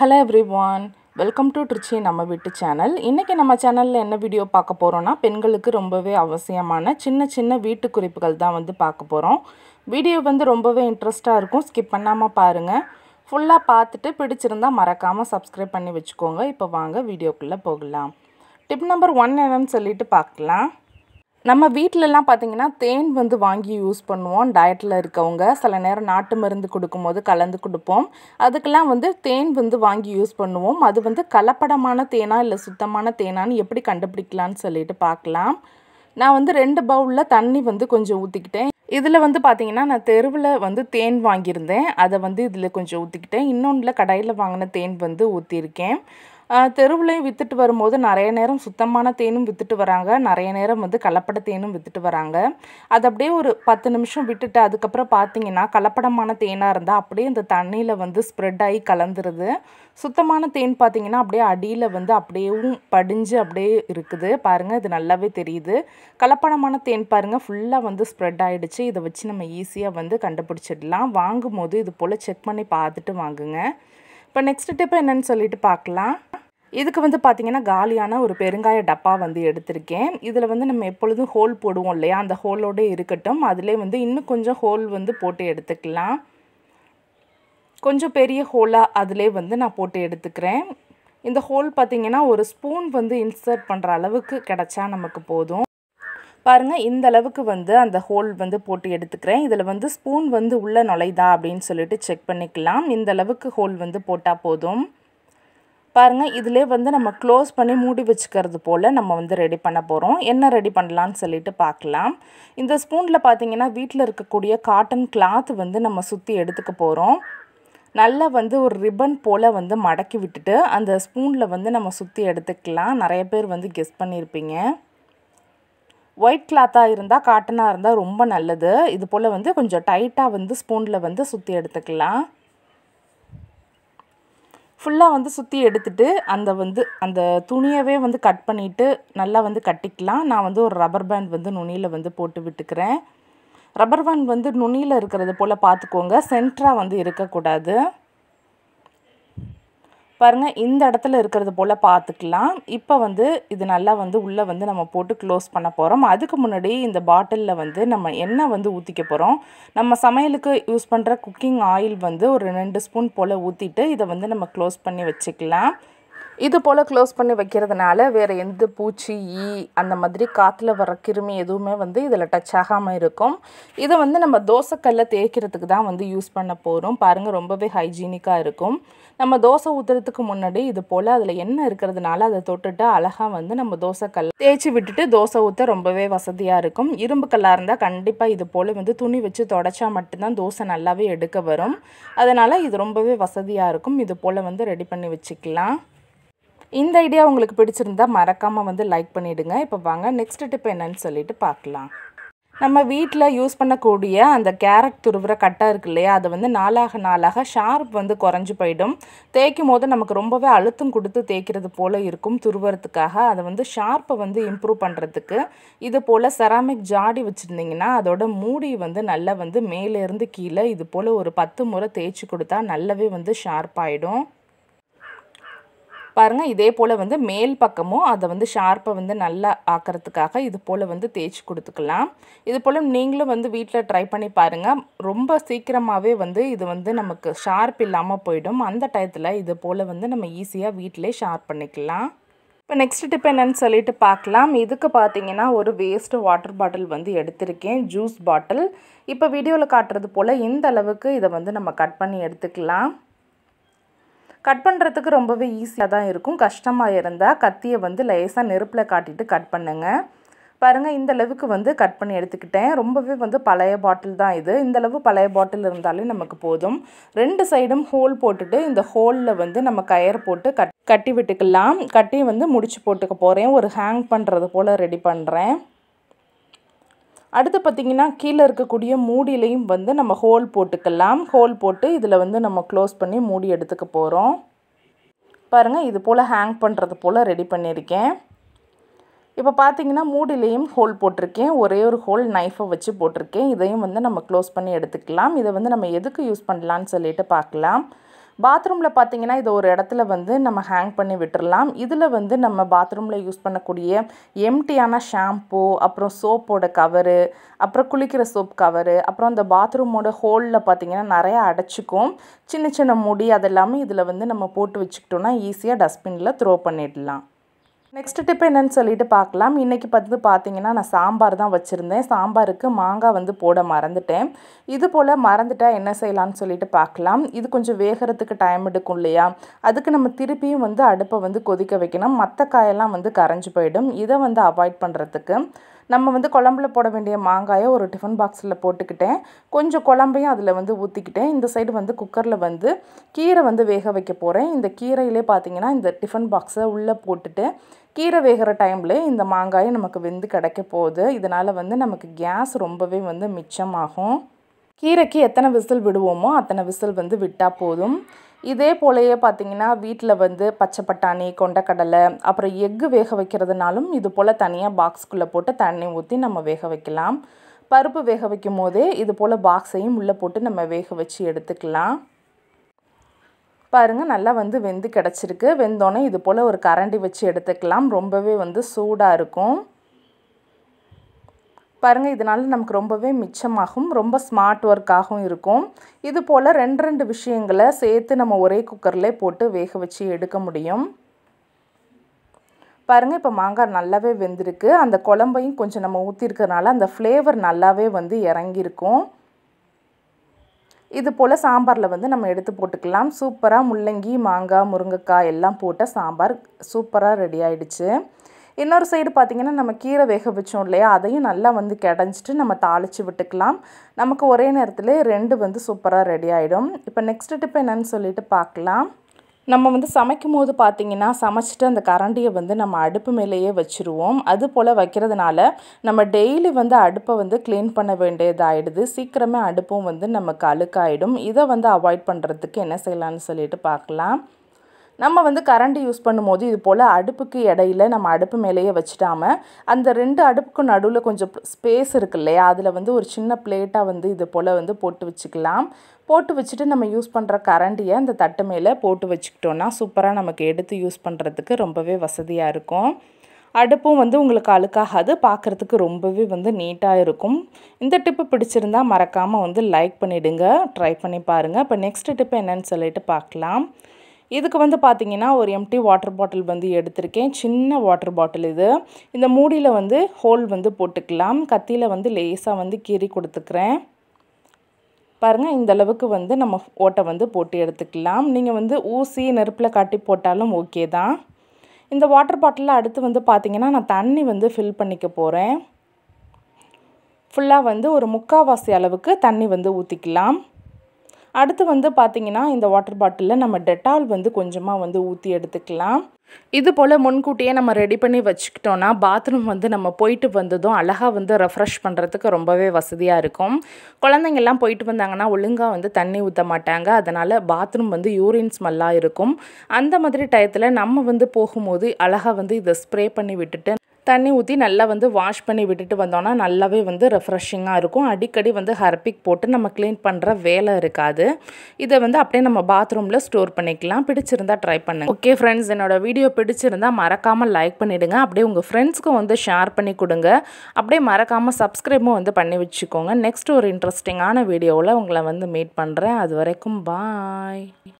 hello everyone welcome to Trichy நம்ம வீட்டு channel இன்றைக்கி நம்ம சேனலில் என்ன வீடியோ பார்க்க போகிறோன்னா பெண்களுக்கு ரொம்பவே அவசியமான சின்ன சின்ன வீட்டு குறிப்புகள் தான் வந்து பார்க்க போகிறோம் வீடியோ வந்து ரொம்பவே இன்ட்ரெஸ்ட்டாக இருக்கும் ஸ்கிப் பண்ணாமல் பாருங்கள் ஃபுல்லாக பார்த்துட்டு பிடிச்சிருந்தால் மறக்காமல் சப்ஸ்கிரைப் பண்ணி வச்சுக்கோங்க இப்போ வாங்க வீடியோக்குள்ளே போகலாம் டிப் நம்பர் ஒன் என்னன்னு சொல்லிட்டு பார்க்கலாம் நம்ம வீட்டிலலாம் பார்த்திங்கன்னா தேன் வந்து வாங்கி யூஸ் பண்ணுவோம் டயட்டில் இருக்கவங்க சில நேரம் நாட்டு மருந்து கொடுக்கும்போது கலந்து கொடுப்போம் அதுக்கெல்லாம் வந்து தேன் வந்து வாங்கி யூஸ் பண்ணுவோம் அது வந்து கலப்படமான தேனா இல்லை சுத்தமான தேனான்னு எப்படி கண்டுபிடிக்கலான்னு சொல்லிட்டு பார்க்கலாம் நான் வந்து ரெண்டு பவுலில் தண்ணி வந்து கொஞ்சம் ஊற்றிக்கிட்டேன் இதில் வந்து பார்த்திங்கன்னா நான் தெருவில் வந்து தேன் வாங்கியிருந்தேன் அதை வந்து இதில் கொஞ்சம் ஊற்றிக்கிட்டேன் இன்னொன்றில் கடையில் வாங்கின தேன் வந்து ஊற்றிருக்கேன் தெருவுலையும் விற்றுட்டு வரும்போது நிறைய நேரம் சுத்தமான தேனும் விற்றுட்டு வராங்க நிறைய நேரம் வந்து கலப்பட தேனும் விற்றுட்டு வராங்க அது அப்படியே ஒரு பத்து நிமிஷம் விட்டுட்டு அதுக்கப்புறம் பார்த்தீங்கன்னா கலப்படமான தேனாக இருந்தால் அப்படியே இந்த தண்ணியில் வந்து ஸ்ப்ரெட் ஆகி கலந்துருது சுத்தமான தேன் பார்த்தீங்கன்னா அப்படியே அடியில் வந்து அப்படியேவும் படிஞ்சு அப்படியே இருக்குது பாருங்கள் இது நல்லாவே தெரியுது கலப்படமான தேன் பாருங்கள் ஃபுல்லாக வந்து ஸ்ப்ரெட் ஆகிடுச்சு இதை வச்சு நம்ம ஈஸியாக வந்து கண்டுபிடிச்சிடலாம் வாங்கும் போது இது போல் செக் பண்ணி பார்த்துட்டு வாங்குங்க இப்போ நெக்ஸ்ட் டிப் என்னென்னு சொல்லிட்டு பார்க்கலாம் இதுக்கு வந்து பார்த்திங்கன்னா காலியான ஒரு பெருங்காய டப்பா வந்து எடுத்திருக்கேன் இதில் வந்து நம்ம எப்பொழுதும் ஹோல் போடுவோம் இல்லையா அந்த ஹோலோடு இருக்கட்டும் அதிலே வந்து இன்னும் கொஞ்சம் ஹோல் வந்து போட்டு எடுத்துக்கலாம் கொஞ்சம் பெரிய ஹோலாக அதிலே வந்து நான் போட்டு எடுத்துக்கிறேன் இந்த ஹோல் பார்த்திங்கன்னா ஒரு ஸ்பூன் வந்து இன்சர்ட் பண்ணுற அளவுக்கு கிடச்சா நமக்கு போதும் பாருங்கள் இந்த அளவுக்கு வந்து அந்த ஹோல் வந்து போட்டு எடுத்துக்கிறேன் இதில் வந்து ஸ்பூன் வந்து உள்ளே நுழைதா அப்படின்னு சொல்லிட்டு செக் பண்ணிக்கலாம் இந்த அளவுக்கு ஹோல் வந்து போட்டால் போதும் பாருங்கள் இதிலே வந்து நம்ம க்ளோஸ் பண்ணி மூடி வச்சுக்கிறது போல் நம்ம வந்து ரெடி பண்ண போகிறோம் என்ன ரெடி பண்ணலான்னு சொல்லிட்டு பார்க்கலாம் இந்த ஸ்பூனில் பார்த்திங்கன்னா வீட்டில் இருக்கக்கூடிய காட்டன் கிளாத் வந்து நம்ம சுற்றி எடுத்துக்க போகிறோம் நல்லா வந்து ஒரு ரிப்பன் போல் வந்து மடக்கி விட்டுட்டு அந்த ஸ்பூனில் வந்து நம்ம சுற்றி எடுத்துக்கலாம் நிறைய பேர் வந்து கெஸ்ட் பண்ணியிருப்பீங்க ஒயிட் கிளாத்தாக இருந்தால் காட்டனாக இருந்தால் ரொம்ப நல்லது இது போல் வந்து கொஞ்சம் டைட்டாக வந்து ஸ்பூனில் வந்து சுற்றி எடுத்துக்கலாம் ஃபுல்லாக வந்து சுற்றி எடுத்துட்டு அந்த வந்து அந்த துணியவே வந்து கட் பண்ணிவிட்டு நல்லா வந்து கட்டிக்கலாம் நான் வந்து ஒரு ரப்பர் பேண்ட் வந்து நுனியில் வந்து போட்டு விட்டுக்கிறேன் ரப்பர் பேண்ட் வந்து நுனியில் இருக்கிறது போல் பார்த்துக்கோங்க சென்டராக வந்து இருக்கக்கூடாது பாருங்கள் இந்த இடத்துல இருக்கிறது போல் பார்த்துக்கலாம் இப்போ வந்து இது நல்லா வந்து உள்ளே வந்து நம்ம போட்டு க்ளோஸ் பண்ண போகிறோம் அதுக்கு முன்னாடி இந்த பாட்டிலில் வந்து நம்ம எண்ணெய் வந்து ஊற்றிக்க போகிறோம் நம்ம சமையலுக்கு யூஸ் பண்ணுற குக்கிங் ஆயில் வந்து ஒரு ரெண்டு ஸ்பூன் போல் ஊற்றிட்டு இதை வந்து நம்ம க்ளோஸ் பண்ணி வச்சுக்கலாம் இது போல் க்ளோஸ் பண்ணி வைக்கிறதுனால வேறு எந்த பூச்சி ஈ அந்த மாதிரி காற்றுல வர கிருமி எதுவுமே வந்து இதில் டச் ஆகாமல் இருக்கும் இதை வந்து நம்ம தோசைக்கல்ல தேய்க்கிறதுக்கு தான் வந்து யூஸ் பண்ண போகிறோம் பாருங்கள் ரொம்பவே ஹைஜீனிக்காக இருக்கும் நம்ம தோசை ஊற்றுறதுக்கு முன்னாடி இது போல் அதில் எண்ணெய் இருக்கிறதுனால அதை தொட்டுட்டு அழகாக வந்து நம்ம தோசைக்கல் தேய்ச்சி விட்டுட்டு தோசை ஊற்ற ரொம்பவே வசதியாக இருக்கும் இரும்பு கல்லாக இருந்தால் கண்டிப்பாக இது போல் வந்து துணி வச்சு தொடச்சா மட்டும்தான் தோசை நல்லாவே எடுக்க வரும் அதனால் இது ரொம்பவே வசதியாக இருக்கும் இது போல் வந்து ரெடி பண்ணி வச்சுக்கலாம் இந்த ஐடியா உங்களுக்கு பிடிச்சிருந்தா மறக்காமல் வந்து லைக் பண்ணிவிடுங்க இப்போ வாங்க நெக்ஸ்ட் டிப் என்னன்னு சொல்லிட்டு பார்க்கலாம் நம்ம வீட்டில் யூஸ் பண்ணக்கூடிய அந்த கேரட் துருவுற கட்டை இருக்கு இல்லையா அது வந்து நாளாக நாளாக ஷார்ப் வந்து குறைஞ்சி போயிடும் தேய்க்கும் போது நமக்கு ரொம்பவே அழுத்தம் கொடுத்து தேய்க்கிறது போல் இருக்கும் துருவுறதுக்காக அதை வந்து ஷார்ப்பை வந்து இம்ப்ரூவ் பண்ணுறதுக்கு இது போல் செராமிக் ஜாடி வச்சுருந்தீங்கன்னா அதோட மூடி வந்து நல்லா வந்து மேலேருந்து கீழே இது போல் ஒரு பத்து முறை தேய்ச்சி கொடுத்தா நல்லாவே வந்து ஷார்ப் ஆகிடும் பாருங்கள் இதே போல் வந்து மேல் பக்கமும் அதை வந்து ஷார்ப்பை வந்து நல்லா ஆக்கிறதுக்காக இது போல் வந்து தேய்ச்சி கொடுத்துக்கலாம் இது போல் நீங்களும் வந்து வீட்டில் ட்ரை பண்ணி பாருங்கள் ரொம்ப சீக்கிரமாகவே வந்து இது வந்து நமக்கு ஷார்ப் இல்லாமல் போயிடும் அந்த டயத்தில் இது போல் வந்து நம்ம ஈஸியாக வீட்டிலே ஷார்ப் பண்ணிக்கலாம் இப்போ நெக்ஸ்ட் டிப் என்னன்னு சொல்லிட்டு பார்க்கலாம் இதுக்கு பார்த்தீங்கன்னா ஒரு வேஸ்ட் வாட்டர் பாட்டில் வந்து எடுத்திருக்கேன் ஜூஸ் பாட்டில் இப்போ வீடியோவில் காட்டுறது போல் இந்த அளவுக்கு இதை வந்து நம்ம கட் பண்ணி எடுத்துக்கலாம் கட் பண்ணுறதுக்கு ரொம்பவே ஈஸியாக தான் இருக்கும் கஷ்டமாக இருந்தால் கத்தியை வந்து லேசாக நெருப்பில் காட்டிட்டு கட் பண்ணுங்கள் பாருங்கள் இந்த அளவுக்கு வந்து கட் பண்ணி எடுத்துக்கிட்டேன் ரொம்பவே வந்து பழைய பாட்டில் தான் இது இந்தளவு பழைய பாட்டில் இருந்தாலே நமக்கு போதும் ரெண்டு சைடும் ஹோல் போட்டுட்டு இந்த ஹோலில் வந்து நம்ம கயர் போட்டு கட் கட்டி விட்டுக்கலாம் கட்டி வந்து முடிச்சு போட்டுக்க போகிறேன் ஒரு ஹேங் பண்ணுறது போல் ரெடி பண்ணுறேன் அடுத்து பார்த்திங்கன்னா கீழே இருக்கக்கூடிய மூடியிலையும் வந்து நம்ம ஹோல் போட்டுக்கலாம் ஹோல் போட்டு இதில் வந்து நம்ம க்ளோஸ் பண்ணி மூடி எடுத்துக்க போகிறோம் பாருங்கள் இது போல் ஹேங் பண்ணுறது போல் ரெடி பண்ணியிருக்கேன் இப்போ பார்த்திங்கன்னா மூடிலையும் ஹோல் போட்டிருக்கேன் ஒரே ஒரு ஹோல் நைஃபை வச்சு போட்டிருக்கேன் இதையும் வந்து நம்ம க்ளோஸ் பண்ணி எடுத்துக்கலாம் இதை வந்து நம்ம எதுக்கு யூஸ் பண்ணலான்னு சொல்லிட்டு பார்க்கலாம் பாத்ரூமில் பார்த்தீங்கன்னா இது ஒரு இடத்துல வந்து நம்ம ஹேங் பண்ணி விட்டுடலாம் இதில் வந்து நம்ம பாத்ரூமில் யூஸ் பண்ணக்கூடிய எம்டியான ஷாம்பூ அப்புறம் சோப்போட கவரு அப்புறம் குளிக்கிற சோப் கவரு அப்புறம் அந்த பாத்ரூமோட ஹோலில் பார்த்தீங்கன்னா நிறையா அடைச்சிக்கும் சின்ன சின்ன முடி அதெல்லாமே இதில் வந்து நம்ம போட்டு வச்சுக்கிட்டோன்னா ஈஸியாக டஸ்ட்பினில் த்ரோ பண்ணிடலாம் நெக்ஸ்ட் டிப் என்னென்னு சொல்லிட்டு பார்க்கலாம் இன்றைக்கி பார்த்து பார்த்தீங்கன்னா நான் சாம்பார் தான் வச்சுருந்தேன் சாம்பாருக்கு மாங்காய் வந்து போட மறந்துட்டேன் இது போல் மறந்துட்டால் என்ன செய்யலான்னு சொல்லிட்டு பார்க்கலாம் இது கொஞ்சம் வேகிறதுக்கு டைம் எடுக்கும் இல்லையா அதுக்கு நம்ம திருப்பியும் வந்து அடுப்பை வந்து கொதிக்க வைக்கணும் மற்ற காயெல்லாம் வந்து கரைஞ்சி போயிடும் இதை வந்து அவாய்ட் பண்ணுறதுக்கு நம்ம வந்து குழம்புல போட வேண்டிய மாங்காயை ஒரு டிஃபன் பாக்ஸில் போட்டுக்கிட்டேன் கொஞ்சம் குழம்பையும் அதில் வந்து ஊற்றிக்கிட்டேன் இந்த சைடு வந்து குக்கரில் வந்து கீரை வந்து வேக வைக்க போகிறேன் இந்த கீரையிலே பார்த்திங்கன்னா இந்த டிஃபன் பாக்ஸை உள்ளே போட்டுட்டு கீரை வேகிற டைமில் இந்த மாங்காயை நமக்கு வெந்து கிடைக்க போகுது இதனால் வந்து நமக்கு கேஸ் ரொம்பவே வந்து மிச்சமாகும் கீரைக்கு எத்தனை விசில் விடுவோமோ அத்தனை விசில் வந்து விட்டால் போதும் இதே போலயே பார்த்திங்கன்னா வீட்டில் வந்து பச்சை பட்டாணி கொண்டக்கடலை அப்புறம் எக்கு வேக வைக்கிறதுனாலும் இது போல் தனியாக பாக்ஸ்குள்ளே போட்டு தண்ணி ஊற்றி நம்ம வேக வைக்கலாம் பருப்பு வேக வைக்கும் போதே இது போல் பாக்ஸையும் உள்ளே போட்டு நம்ம வேக வச்சு எடுத்துக்கலாம் பாருங்கள் நல்லா வந்து வெந்து கிடச்சிருக்கு வெந்தோடனே இது போல் ஒரு கரண்டி வச்சு எடுத்துக்கலாம் ரொம்பவே வந்து சூடாக இருக்கும் பாருங்கள் இதனால் நமக்கு ரொம்பவே மிச்சமாகும் ரொம்ப ஸ்மார்ட் ஒர்க்காகவும் இருக்கும் இது போல் ரெண்டு ரெண்டு விஷயங்களை சேர்த்து நம்ம ஒரே குக்கரில் போட்டு வேக வச்சு எடுக்க முடியும் பாருங்கள் இப்போ மாங்காய் நல்லாவே வெந்திருக்கு அந்த குழம்பையும் கொஞ்சம் நம்ம ஊற்றிருக்கிறதுனால அந்த ஃப்ளேவர் நல்லாவே வந்து இறங்கியிருக்கும் இது போல் சாம்பாரில் வந்து நம்ம எடுத்து போட்டுக்கலாம் சூப்பராக முள்ளங்கி மாங்காய் முருங்கைக்காய் எல்லாம் போட்ட சாம்பார் சூப்பராக ரெடி ஆகிடுச்சு இன்னொரு சைடு பார்த்திங்கன்னா நம்ம கீரை வேக வச்சோம் இல்லையா அதையும் நல்லா வந்து கிடஞ்சிட்டு நம்ம தாளித்து விட்டுக்கலாம் நமக்கு ஒரே நேரத்தில் ரெண்டு வந்து சூப்பராக ரெடி ஆகிடும் இப்போ நெக்ஸ்ட் டிப் என்னன்னு சொல்லிட்டு பார்க்கலாம் நம்ம வந்து சமைக்கும் போது பார்த்திங்கன்னா சமைச்சிட்டு அந்த கரண்டியை வந்து நம்ம அடுப்பு மேலேயே வச்சுருவோம் அது போல் வைக்கிறதுனால நம்ம டெய்லி வந்து அடுப்பை வந்து க்ளீன் பண்ண வேண்டியதாகிடுது சீக்கிரமே அடுப்பும் வந்து நமக்கு அழுக்காயிடும் இதை வந்து அவாய்ட் பண்ணுறதுக்கு என்ன செய்யலான்னு சொல்லிட்டு பார்க்கலாம் நம்ம வந்து கரண்டி யூஸ் பண்ணும்போது இது போல் அடுப்புக்கு இடையில நம்ம அடுப்பு மேலேயே வச்சுட்டாமல் அந்த ரெண்டு அடுப்புக்கும் நடுவில் கொஞ்சம் ஸ்பேஸ் இருக்கு இல்லையா அதில் வந்து ஒரு சின்ன பிளேட்டாக வந்து இது போல் வந்து போட்டு வச்சுக்கலாம் போட்டு வச்சுட்டு நம்ம யூஸ் பண்ணுற கரண்டியை அந்த தட்டு மேலே போட்டு வச்சுக்கிட்டோம்னா சூப்பராக நமக்கு எடுத்து யூஸ் பண்ணுறதுக்கு ரொம்பவே வசதியாக இருக்கும் அடுப்பும் வந்து உங்களுக்கு அழுக்காகாது பார்க்குறதுக்கு ரொம்பவே வந்து நீட்டாக இருக்கும் இந்த டிப்பு பிடிச்சிருந்தால் மறக்காமல் வந்து லைக் பண்ணிவிடுங்க ட்ரை பண்ணி பாருங்கள் இப்போ நெக்ஸ்ட் டிப்பு என்னென்னு சொல்லிட்டு பார்க்கலாம் இதுக்கு வந்து பார்த்திங்கன்னா ஒரு எம்டி வாட்டர் பாட்டில் வந்து எடுத்திருக்கேன் சின்ன வாட்டர் பாட்டில் இது இந்த மூடியில் வந்து ஹோல் வந்து போட்டுக்கலாம் கத்தியில் வந்து லேஸாக வந்து கீறி கொடுத்துக்கிறேன் பாருங்கள் இந்த அளவுக்கு வந்து நம்ம ஓட்டை வந்து போட்டு எடுத்துக்கலாம் நீங்கள் வந்து ஊசி நெருப்பில் காட்டி போட்டாலும் ஓகே தான் இந்த வாட்டர் பாட்டிலில் அடுத்து வந்து பார்த்திங்கன்னா நான் தண்ணி வந்து ஃபில் பண்ணிக்க போகிறேன் ஃபுல்லாக வந்து ஒரு முக்கால்வாசி அளவுக்கு தண்ணி வந்து ஊற்றிக்கலாம் அடுத்து வந்து பார்த்திங்கன்னா இந்த வாட்டர் பாட்டிலில் நம்ம டெட்டால் வந்து கொஞ்சமாக வந்து ஊற்றி எடுத்துக்கலாம் இது போல் முன்கூட்டியே நம்ம ரெடி பண்ணி வச்சுக்கிட்டோன்னா பாத்ரூம் வந்து நம்ம போயிட்டு வந்ததும் அழகாக வந்து ரெஃப்ரெஷ் பண்ணுறதுக்கு ரொம்பவே வசதியாக இருக்கும் குழந்தைங்கள்லாம் போயிட்டு வந்தாங்கன்னா ஒழுங்காக வந்து தண்ணி ஊற்ற மாட்டாங்க அதனால் பாத்ரூம் வந்து யூரின் ஸ்மெல்லாக இருக்கும் அந்த மாதிரி டயத்தில் நம்ம வந்து போகும்போது அழகாக வந்து இதை ஸ்ப்ரே பண்ணி விட்டுட்டு தண்ணி ஊற்றி நல்லா வந்து வாஷ் பண்ணி விட்டுட்டு வந்தோன்னா நல்லாவே வந்து ரெஃப்ரெஷிங்காக இருக்கும் அடிக்கடி வந்து ஹர்பிக் போட்டு நம்ம க்ளீன் பண்ணுற வேலை இருக்காது இதை வந்து அப்படியே நம்ம பாத்ரூமில் ஸ்டோர் பண்ணிக்கலாம் பிடிச்சிருந்தா ட்ரை பண்ணுங்கள் ஓகே ஃப்ரெண்ட்ஸ் என்னோடய வீடியோ பிடிச்சிருந்தால் மறக்காமல் லைக் பண்ணிவிடுங்க அப்படியே உங்கள் ஃப்ரெண்ட்ஸ்க்கும் வந்து ஷேர் பண்ணி கொடுங்க அப்படியே மறக்காமல் சப்ஸ்கிரைபும் வந்து பண்ணி வச்சுக்கோங்க நெக்ஸ்ட் ஒரு இன்ட்ரெஸ்டிங்கான வீடியோவில் உங்களை வந்து மீட் பண்ணுறேன் அது வரைக்கும் பாய்